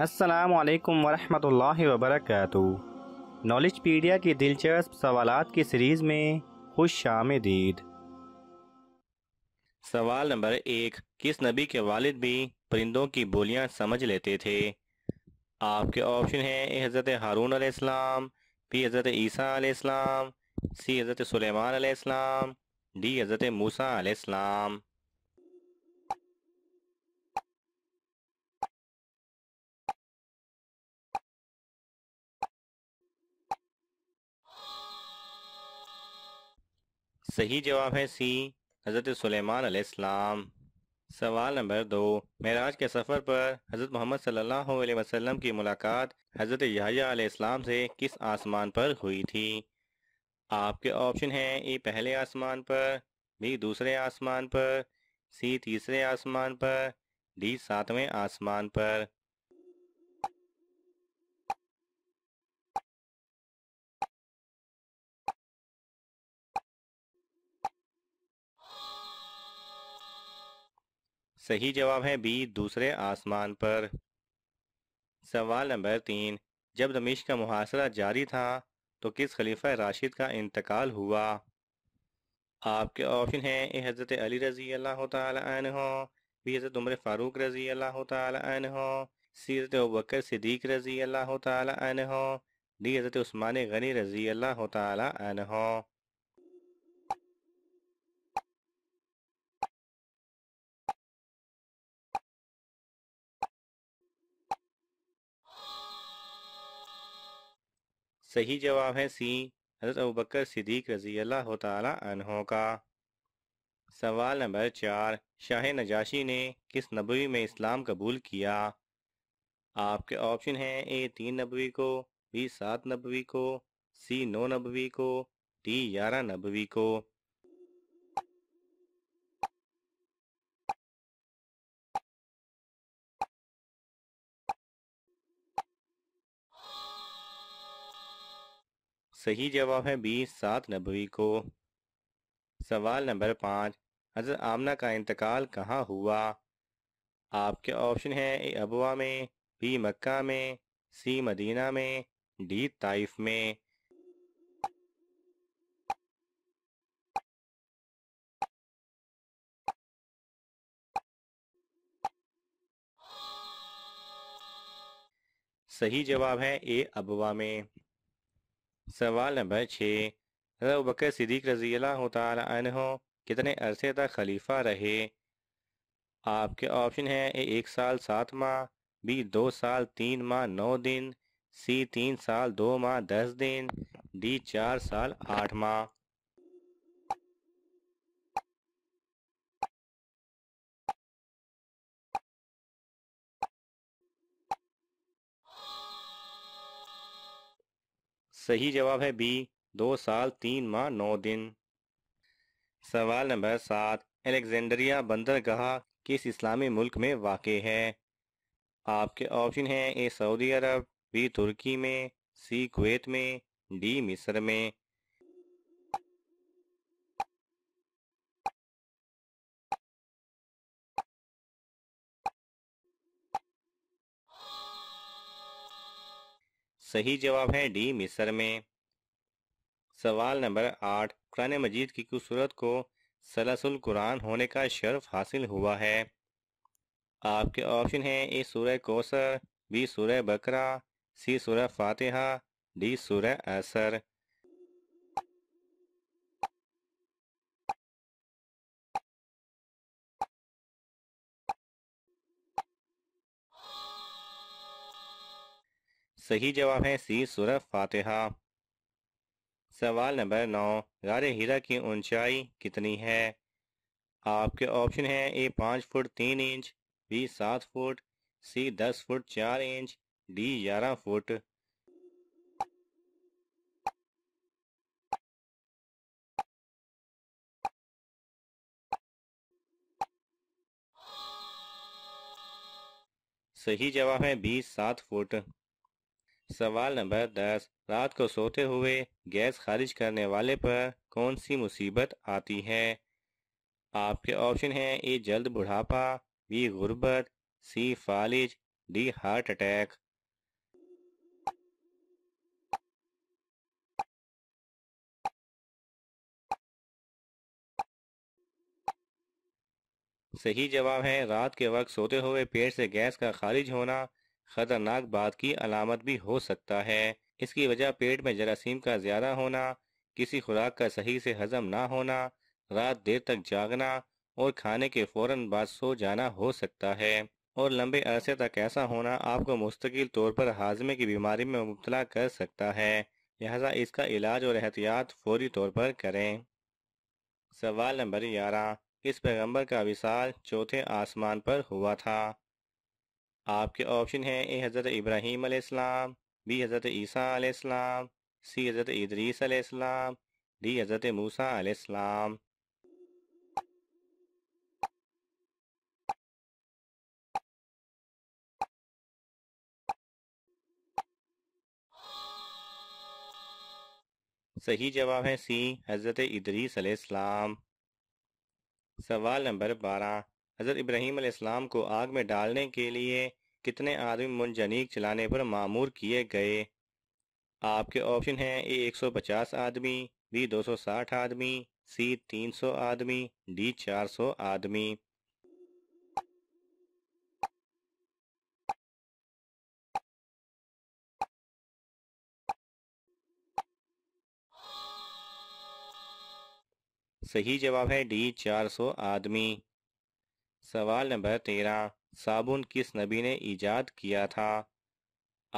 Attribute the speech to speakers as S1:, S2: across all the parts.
S1: असलकम वरहमल वबरक नॉलेज पीडिया की दिलचस्प सवाल की सीरीज़ में खुश आमदीद सवाल नंबर एक किस नबी के वालिद भी परिंदों की बोलियां समझ लेते थे आपके ऑप्शन हैं हज़रत हारून आसमाम बी हज़रत ईसा आसमाम सी हज़रत सलेमान आसमाम डी हज़रत मूसा
S2: आसमाम सही जवाब है सी
S1: हज़रत सुलेमान सलाम सवाल नंबर दो महराज के सफ़र पर हज़रत मोहम्मद सल्लल्लाहु अलैहि वसल्लम की मुलाकात हज़रत यहाया इस्लाम से किस आसमान पर हुई थी आपके ऑप्शन हैं ए पहले आसमान पर बी दूसरे आसमान पर सी तीसरे आसमान पर डी सातवें आसमान पर सही जवाब है बी दूसरे आसमान पर सवाल नंबर तीन जब दमिश का मुहासरा जारी था तो किस खलीफा राशिद का इंतकाल हुआ आपके ऑप्शन हैं ए हज़रत अली रज़ी अल्लाह तन हो बी हज़रत उम्र फ़ारूक रज़ी अल्लाह तन हो सी हज़रत बकर सिद्दीक रज़ी अल्लाह तन हो डी हज़रत उस्मान गनी
S2: रज़ी अल्लाह तन हो सही जवाब
S1: है सी हज़रत अबू सिद्दीक रजी अल्लाह तहों का सवाल नंबर चार शाह नजाशी ने किस नबवी में इस्लाम कबूल किया आपके ऑप्शन हैं ए तीन नबवी को बी सात नबवी को सी नौ नबवी को डी ग्यारह नबवी को सही जवाब है बी सात नबी को सवाल नंबर पाँच हजरत आमना का इंतकाल कहाँ हुआ आपके ऑप्शन है ए अबवा में बी मक्का में सी मदीना में डी ताइफ में सही जवाब है ए अबवा में सवाल नंबर छः हज़रत बकर सिद्दीक रजी तहों कितने अरसे तक खलीफा रहे आपके ऑप्शन हैं ए एक साल सात माह बी दो साल तीन माह नौ दिन सी तीन साल दो माह दस दिन
S2: डी चार साल आठ माह सही जवाब
S1: है बी दो साल तीन माह नौ दिन सवाल नंबर सात अलेक्जेंड्रिया बंदरगाह किस इस्लामी मुल्क में वाक़ है आपके ऑप्शन हैं ए सऊदी अरब बी तुर्की में सी कुवैत में डी मिस्र में सही जवाब है डी मिसर में सवाल नंबर आठ कुरान मजीद की खूबसूरत को सलासुल कुरान होने का शर्फ हासिल हुआ है आपके ऑप्शन हैं ए सूर्य कोसर बी सूर्य बकरा सी सूर्य फातिहा डी सूर्य असर सही जवाब है सी सूरह फातिहा सवाल नंबर नौ गार हीरा की ऊंचाई कितनी है आपके ऑप्शन है ए पाँच फुट तीन इंच बी सात फुट सी दस
S2: फुट चार इंच डी ग्यारह फुट सही
S1: जवाब है बी सात फुट सवाल नंबर दस रात को सोते हुए गैस खारिज करने वाले पर कौन सी मुसीबत आती है आपके ऑप्शन हैं ए जल्द बुढ़ापा बी गुर्बत सी फालिज
S2: डी हार्ट अटैक सही जवाब है रात के वक्त सोते हुए पेट से गैस का खारिज होना
S1: खतरनाक बात की अलामत भी हो सकता है इसकी वजह पेट में जरासीम का ज्यादा होना किसी खुराक का सही से हजम ना होना रात देर तक जागना और खाने के फौरन बाद सो जाना हो सकता है और लंबे अरसे तक ऐसा होना आपको मुस्तकिल तौर पर हाजमे की बीमारी में मुबतला कर सकता है लिहाजा इसका इलाज और एहतियात फौरी तौर पर करें सवाल नंबर ग्यारह इस पैगंबर का विशाल चौथे आसमान पर हुआ था आपके ऑप्शन हैं ए हज़रत इब्राहीम आसमाम बी हज़रत ईसा सी हज़रत इदरीस आसमाम डी हज़रत मूसा आसमाम सही जवाब है सी हज़रत इदरीस सवाल नंबर बारह हज़रत इब्राहिम अलैहिस्सलाम को आग में डालने के लिए कितने आदमी मुंजनीक चलाने पर मामूर किए गए आपके ऑप्शन हैं ए 150 आदमी बी 260 आदमी सी 300 आदमी डी
S2: 400 आदमी सही जवाब है डी 400
S1: आदमी सवाल नंबर तेरह साबुन किस नबी ने ईजाद किया था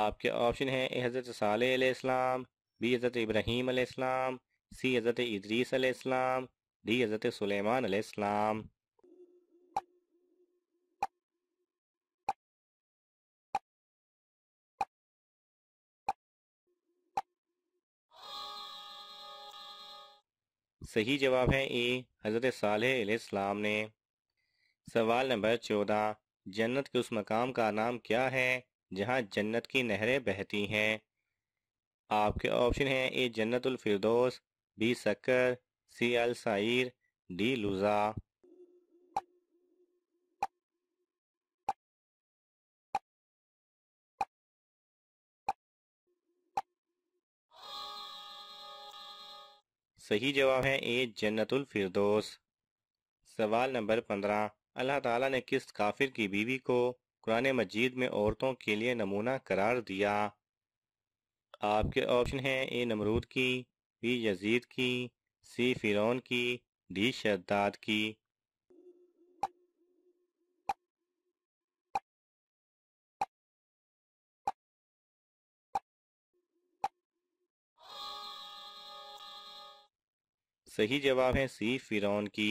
S1: आपके ऑप्शन है ए हज़रत सालाम बी हज़रत इब्राहीम आलाम सी हज़रत इदरीस आलाम डी हज़रत सलेमान आलाम सही जवाब है ए हज़रत साल ने सवाल नंबर चौदह जन्नत के उस मकाम का नाम क्या है जहाँ जन्नत की नहरें बहती हैं आपके ऑप्शन हैं ए जन्नतुल फिरदौस बी सक्कर सी अल साइर डी लुजा सही जवाब है ए जन्नतुल फिरदौस सवाल नंबर पंद्रह अल्लाह ताला ने किस काफिर की बीवी को कुरान मजीद में औरतों के लिए नमूना करार दिया आपके ऑप्शन हैं ए नमरूद की बी यजीद की सी फिरौन की डी शद्दाद की सही जवाब है सी फिरौन की